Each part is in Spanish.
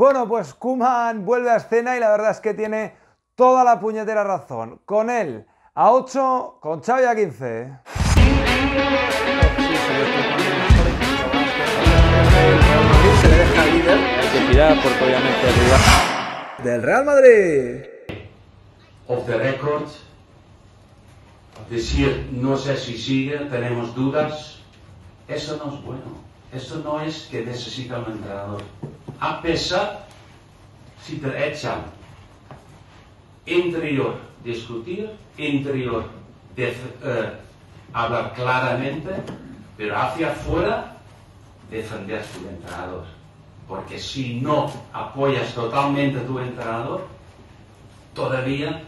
Bueno, pues Kuman vuelve a escena y la verdad es que tiene toda la puñetera razón. Con él a 8, con Xavi a 15. Del Real Madrid. Of the record. Decir no sé si sigue, tenemos dudas. Eso no es bueno. Esto no es que necesita un entrenador. A pesar, si te echan interior discutir, interior eh, hablar claramente, pero hacia afuera defender tu entrenador. Porque si no apoyas totalmente a tu entrenador, todavía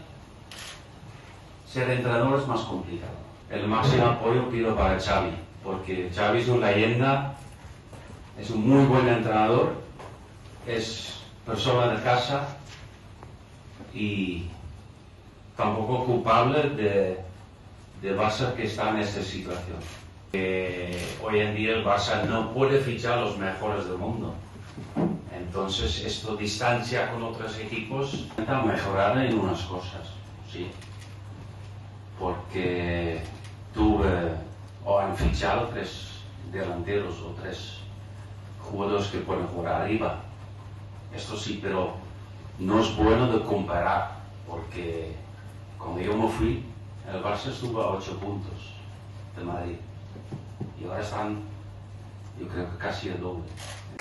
ser entrenador es más complicado. El máximo apoyo pido para Xavi, porque Xavi es una leyenda es un muy buen entrenador, es persona de casa y tampoco culpable de, de Barça que está en esta situación. hoy en día el Barça no puede fichar los mejores del mundo. Entonces, esto distancia con otros equipos Está mejorar en unas cosas, sí. Porque tuve o han fichado tres delanteros o tres jugadores que pueden jugar arriba. Esto sí, pero no es bueno de comparar, porque cuando yo me fui, el Barça estuvo a 8 puntos de Madrid. Y ahora están, yo creo que casi el doble.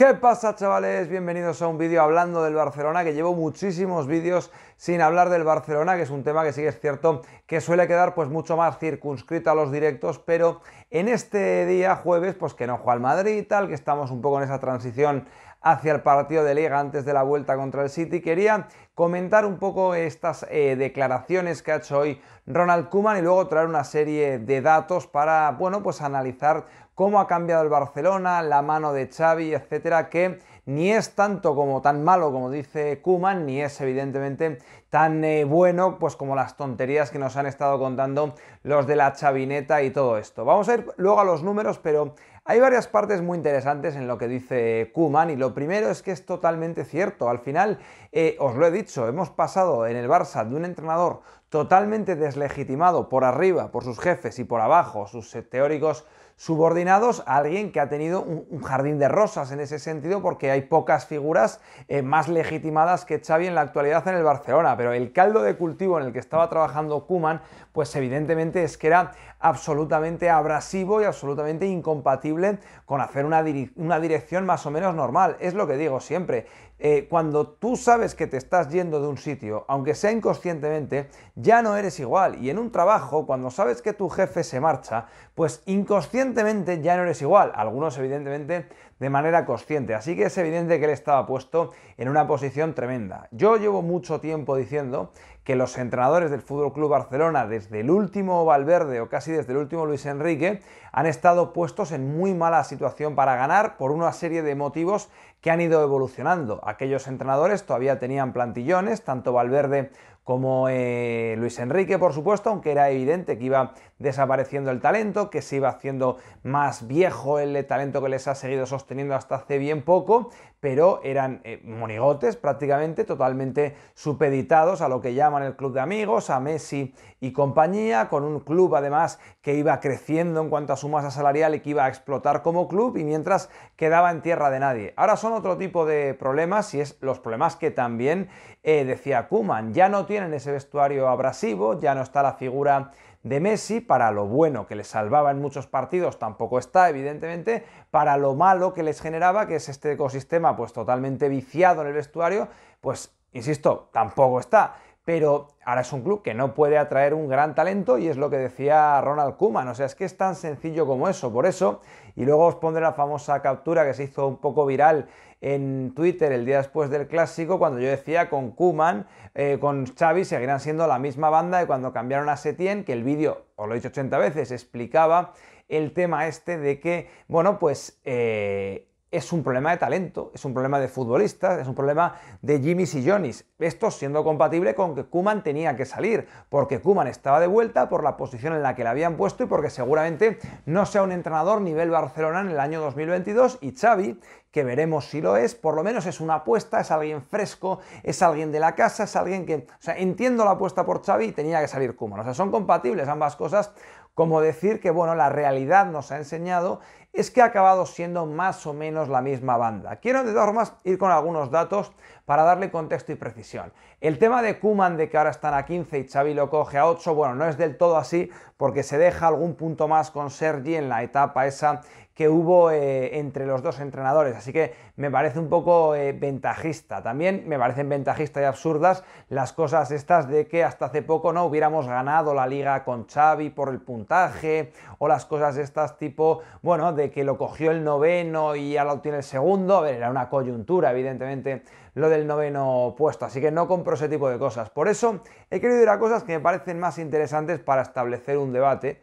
¿Qué pasa chavales? Bienvenidos a un vídeo hablando del Barcelona, que llevo muchísimos vídeos sin hablar del Barcelona, que es un tema que sí es cierto que suele quedar pues mucho más circunscrito a los directos, pero en este día jueves pues que no juega el Madrid y tal, que estamos un poco en esa transición hacia el partido de liga antes de la vuelta contra el City. Quería comentar un poco estas eh, declaraciones que ha hecho hoy Ronald Kuman y luego traer una serie de datos para, bueno, pues analizar cómo ha cambiado el Barcelona, la mano de Xavi, etcétera, que ni es tanto como tan malo como dice Kuman, ni es evidentemente tan eh, bueno pues como las tonterías que nos han estado contando los de la chavineta y todo esto. Vamos a ir luego a los números, pero hay varias partes muy interesantes en lo que dice Kuman y lo primero es que es totalmente cierto. Al final, eh, os lo he dicho, hemos pasado en el Barça de un entrenador totalmente deslegitimado por arriba, por sus jefes y por abajo, sus eh, teóricos subordinados a alguien que ha tenido un, jardín de rosas en ese sentido, porque hay pocas figuras eh, más legitimadas que Xavi en la actualidad en el Barcelona. Pero el caldo de cultivo en el que estaba trabajando Kuman, pues evidentemente es que era absolutamente abrasivo y absolutamente incompatible con hacer una, dirección más o menos normal. Es lo que digo siempre. Eh, cuando tú sabes que te estás yendo de un sitio, aunque sea inconscientemente, ya no eres igual. Y en un trabajo, cuando sabes que tu jefe se marcha, pues inconscientemente Evidentemente ya no eres igual, algunos evidentemente de manera consciente, así que es evidente que él estaba puesto en una posición tremenda. Yo llevo mucho tiempo diciendo que los entrenadores del FC Club Barcelona, desde el último Valverde o casi desde el último Luis Enrique, han estado puestos en muy mala situación para ganar por una serie de motivos que han ido evolucionando. Aquellos entrenadores todavía tenían plantillones, tanto Valverde como eh, Luis Enrique, por supuesto, aunque era evidente que iba desapareciendo el talento, que se iba haciendo más viejo el talento que les ha seguido sosteniendo hasta hace bien poco, pero eran eh, monigotes prácticamente, totalmente supeditados a lo que llaman el club de amigos, a Messi y compañía, con un club además que iba creciendo en cuanto a su masa salarial y que iba a explotar como club y mientras quedaba en tierra de nadie. Ahora son otro tipo de problemas y es los problemas que también eh, decía Kuman. Ya no tienen ese vestuario abrasivo, ya no está la figura de Messi, para lo bueno que le salvaba en muchos partidos tampoco está, evidentemente, para lo malo que les generaba, que es este ecosistema pues totalmente viciado en el vestuario, pues insisto, tampoco está pero ahora es un club que no puede atraer un gran talento y es lo que decía Ronald Kuman, o sea, es que es tan sencillo como eso, por eso, y luego os pondré la famosa captura que se hizo un poco viral en Twitter el día después del clásico, cuando yo decía con Kuman, eh, con Xavi seguirán siendo la misma banda y cuando cambiaron a Setien, que el vídeo, os lo he dicho 80 veces, explicaba el tema este de que, bueno, pues eh, es un problema de talento, es un problema de futbolistas, es un problema de Jimmy y Johnny's. Esto siendo compatible con que Kuman tenía que salir, porque Kuman estaba de vuelta por la posición en la que le habían puesto y porque seguramente no sea un entrenador nivel Barcelona en el año 2022 y Xavi, que veremos si lo es, por lo menos es una apuesta, es alguien fresco, es alguien de la casa, es alguien que, o sea, entiendo la apuesta por Xavi y tenía que salir Kuman. O sea, son compatibles ambas cosas como decir que, bueno, la realidad nos ha enseñado es que ha acabado siendo más o menos la misma banda. Quiero de todas formas ir con algunos datos para darle contexto y precisión. El tema de Kuman de que ahora están a 15 y Xavi lo coge a 8, bueno, no es del todo así porque se deja algún punto más con Sergi en la etapa esa que hubo eh, entre los dos entrenadores. Así que me parece un poco eh, ventajista. También me parecen ventajistas y absurdas las cosas estas de que hasta hace poco no hubiéramos ganado la liga con Xavi por el puntaje o las cosas estas tipo, bueno, de que lo cogió el noveno y ya lo tiene el segundo. A ver, era una coyuntura, evidentemente, lo del noveno puesto. Así que no compro ese tipo de cosas. Por eso he querido ir a cosas que me parecen más interesantes para establecer un debate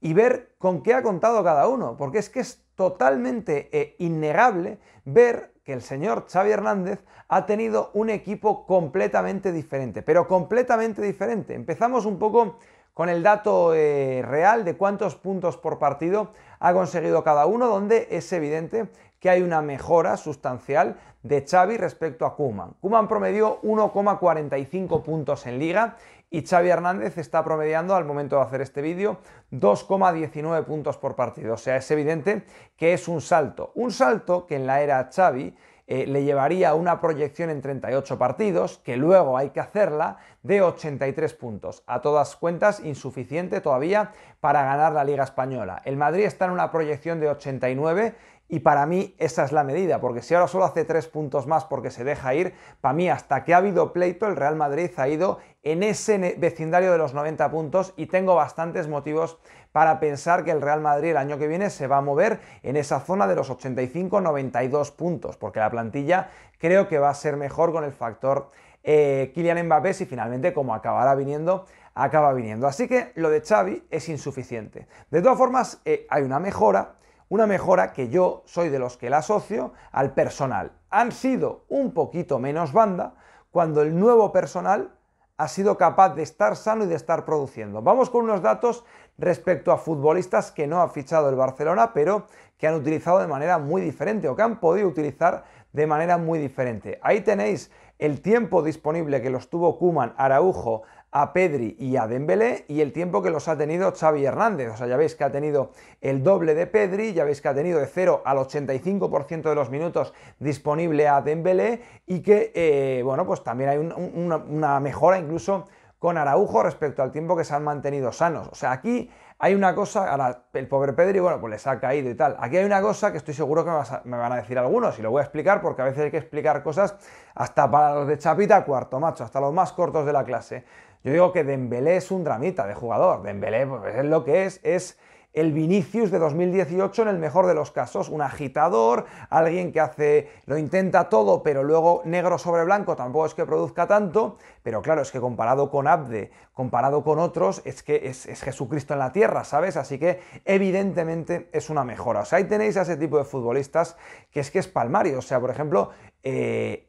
y ver con qué ha contado cada uno, porque es que es totalmente eh, innegable ver que el señor Xavi Hernández ha tenido un equipo completamente diferente, pero completamente diferente. Empezamos un poco con el dato eh, real de cuántos puntos por partido ha conseguido cada uno, donde es evidente que hay una mejora sustancial de Xavi respecto a Kuman. Kuman promedió 1,45 puntos en liga y Xavi Hernández está promediando al momento de hacer este vídeo 2,19 puntos por partido. O sea, es evidente que es un salto. Un salto que en la era Xavi eh, le llevaría una proyección en 38 partidos, que luego hay que hacerla, de 83 puntos. A todas cuentas, insuficiente todavía para ganar la Liga Española. El Madrid está en una proyección de 89 y para mí esa es la medida, porque si ahora solo hace tres puntos más porque se deja ir, para mí hasta que ha habido pleito el Real Madrid ha ido en ese vecindario de los 90 puntos y tengo bastantes motivos para pensar que el Real Madrid el año que viene se va a mover en esa zona de los 85-92 puntos, porque la plantilla creo que va a ser mejor con el factor eh, Kylian Mbappé si finalmente como acabará viniendo acaba viniendo. Así que lo de Xavi es insuficiente. De todas formas, eh, hay una mejora, una mejora que yo soy de los que la asocio al personal. Han sido un poquito menos banda cuando el nuevo personal ha sido capaz de estar sano y de estar produciendo. Vamos con unos datos respecto a futbolistas que no ha fichado el Barcelona, pero que han utilizado de manera muy diferente o que han podido utilizar de manera muy diferente. Ahí tenéis el tiempo disponible que los tuvo Kuman, Araujo, a Pedri y a Dembélé y el tiempo que los ha tenido Xavi Hernández. O sea, ya veis que ha tenido el doble de Pedri, ya veis que ha tenido de 0 al 85% de los minutos disponible a Dembélé y que, eh, bueno, pues también hay una, una mejora incluso con Araujo respecto al tiempo que se han mantenido sanos. O sea, aquí hay una cosa, ahora el pobre Pedri, bueno, pues les ha caído y tal. Aquí hay una cosa que estoy seguro que me, van a decir algunos y lo voy a explicar porque a veces hay que explicar cosas hasta para los de chapita cuarto, macho, hasta los más cortos de la clase. Yo digo que Dembélé es un dramita de jugador. Dembélé pues, es lo que es, es el Vinicius de 2018 en el mejor de los casos, un agitador, alguien que hace, lo intenta todo, pero luego negro sobre blanco tampoco es que produzca tanto, pero claro, es que comparado con Abde, comparado con otros, es que es, Jesucristo en la tierra, ¿sabes? Así que evidentemente es una mejora. O sea, ahí tenéis a ese tipo de futbolistas que es que es palmario. O sea, por ejemplo, eh,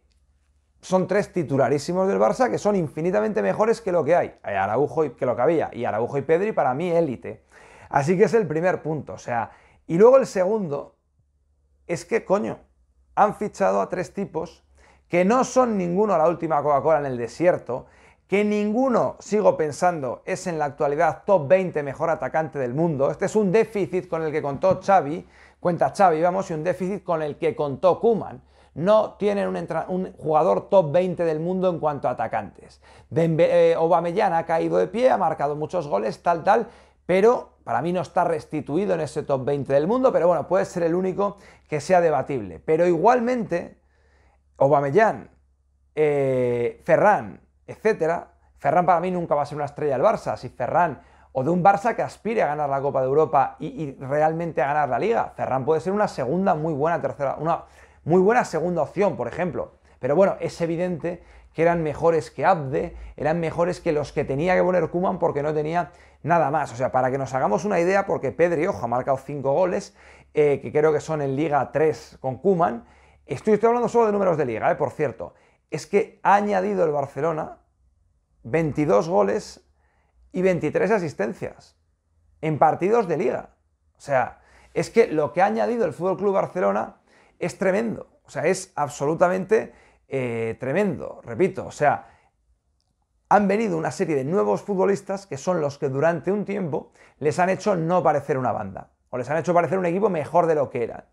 son tres titularísimos del Barça que son infinitamente mejores que lo que hay. Araujo y, que lo que Y Araujo y Pedri para mí élite. Así que es el primer punto, o sea, y luego el segundo es que, coño, han fichado a tres tipos que no son ninguno la última Coca-Cola en el desierto, que ninguno, sigo pensando, es en la actualidad top 20 mejor atacante del mundo. Este es un déficit con el que contó Xavi, cuenta Xavi, vamos, y un déficit con el que contó Kuman. No tienen un, un, jugador top 20 del mundo en cuanto a atacantes. Obamellán eh, ha caído de pie, ha marcado muchos goles, tal, tal, pero para mí no está restituido en ese top 20 del mundo, pero bueno, puede ser el único que sea debatible. Pero igualmente, Obamellán, eh, Ferran, etcétera, Ferran para mí nunca va a ser una estrella del Barça. Si Ferran o de un Barça que aspire a ganar la Copa de Europa y, y, realmente a ganar la Liga. Ferran puede ser una segunda muy buena tercera, una muy buena segunda opción, por ejemplo. Pero bueno, es evidente que eran mejores que Abde, eran mejores que los que tenía que poner Kuman porque no tenía nada más. O sea, para que nos hagamos una idea, porque Pedri, ojo, ha marcado 5 goles, eh, que creo que son en Liga 3 con Kuman. Estoy, hablando solo de números de Liga, eh, por cierto. Es que ha añadido el Barcelona 22 goles y 23 asistencias en partidos de Liga. O sea, es que lo que ha añadido el Fútbol Club Barcelona es tremendo. O sea, es absolutamente eh, tremendo, repito, o sea, han venido una serie de nuevos futbolistas que son los que durante un tiempo les han hecho no parecer una banda, o les han hecho parecer un equipo mejor de lo que eran.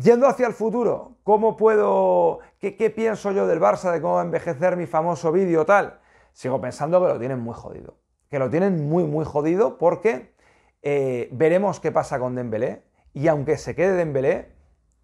Yendo hacia el futuro, ¿cómo puedo, qué, pienso yo del Barça, de cómo envejecer mi famoso vídeo tal? Sigo pensando que lo tienen muy jodido, que lo tienen muy, muy jodido porque eh, veremos qué pasa con Dembélé, y aunque se quede Dembélé,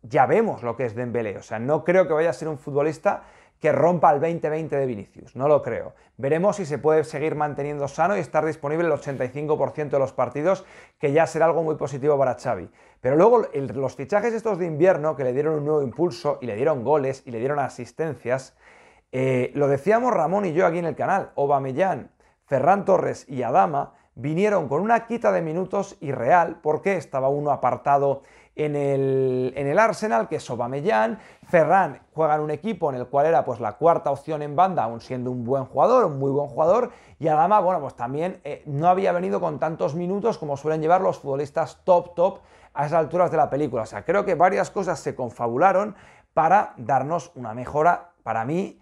ya vemos lo que es Dembélé. O sea, no creo que vaya a ser un futbolista que rompa el 20-20 de Vinicius. No lo creo. Veremos si se puede seguir manteniendo sano y estar disponible el 85% de los partidos, que ya será algo muy positivo para Xavi. Pero luego los fichajes estos de invierno, que le dieron un nuevo impulso y le dieron goles y le dieron asistencias, eh, lo decíamos Ramón y yo aquí en el canal, Obamellán, Ferran Torres y Adama, vinieron con una quita de minutos irreal, porque estaba uno apartado en el, Arsenal, que es Aubameyang, Ferran juega en un equipo en el cual era pues la cuarta opción en banda, aún siendo un buen jugador, un muy buen jugador, y Adama, bueno, pues también eh, no había venido con tantos minutos como suelen llevar los futbolistas top top a esas alturas de la película. O sea, creo que varias cosas se confabularon para darnos una mejora, para mí,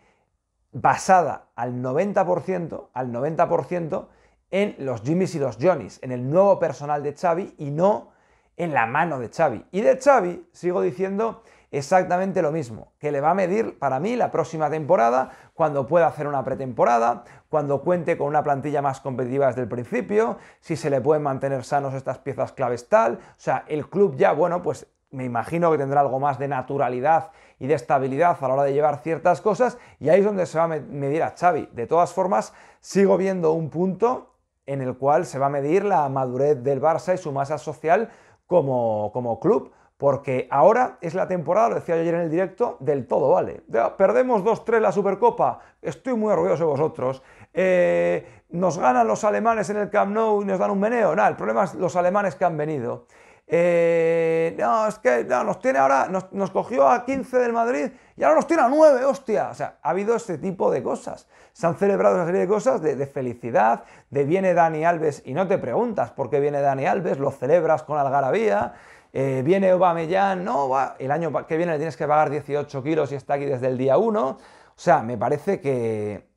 basada al 90%, al 90%, en los Jimmys y los Johnnys, en el nuevo personal de Xavi y no en la mano de Xavi. Y de Xavi sigo diciendo exactamente lo mismo, que le va a medir para mí la próxima temporada, cuando pueda hacer una pretemporada, cuando cuente con una plantilla más competitiva desde el principio, si se le pueden mantener sanos estas piezas claves tal, o sea, el club ya, bueno, pues me imagino que tendrá algo más de naturalidad y de estabilidad a la hora de llevar ciertas cosas, y ahí es donde se va a medir a Xavi. De todas formas, sigo viendo un punto en el cual se va a medir la madurez del Barça y su masa social como, como club. Porque ahora es la temporada, lo decía yo ayer en el directo, del todo, ¿vale? Perdemos 2-3 la Supercopa, estoy muy orgulloso de vosotros. Eh, nos ganan los alemanes en el Camp Nou y nos dan un meneo, nada, el problema es los alemanes que han venido. Eh, no, es que nos tiene ahora, nos, cogió a 15 del Madrid y ahora nos tiene a 9, hostia. O sea, ha habido ese tipo de cosas. Se han celebrado una serie de cosas de, felicidad, de viene Dani Alves y no te preguntas por qué viene Dani Alves, lo celebras con algarabía. Eh, viene Aubameyang, no, va, el año que viene le tienes que pagar 18 kilos y está aquí desde el día 1. O sea, me parece que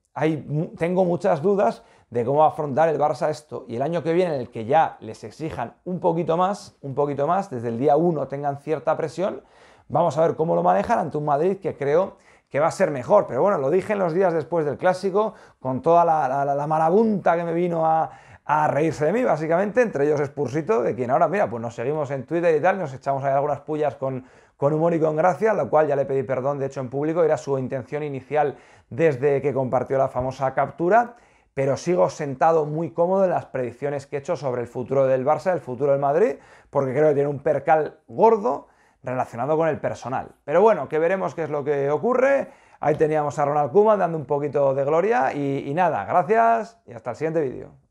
tengo muchas dudas de cómo va a afrontar el Barça esto. Y el año que viene, en el que ya les exijan un poquito más, un poquito más, desde el día 1 tengan cierta presión, vamos a ver cómo lo manejan ante un Madrid que creo que va a ser mejor. Pero bueno, lo dije en los días después del clásico, con toda la, la, la marabunta que me vino a, a reírse de mí, básicamente, entre ellos Spursito, de quien ahora, mira, pues nos seguimos en Twitter y tal, nos echamos ahí algunas pullas con, con humor y con gracia, lo cual ya le pedí perdón, de hecho, en público, era su intención inicial desde que compartió la famosa captura, pero sigo sentado muy cómodo en las predicciones que he hecho sobre el futuro del Barça, el futuro del Madrid, porque creo que tiene un percal gordo relacionado con el personal. Pero bueno, que veremos qué es lo que ocurre. Ahí teníamos a Ronald Kuma dando un poquito de gloria y nada, gracias y hasta el siguiente vídeo.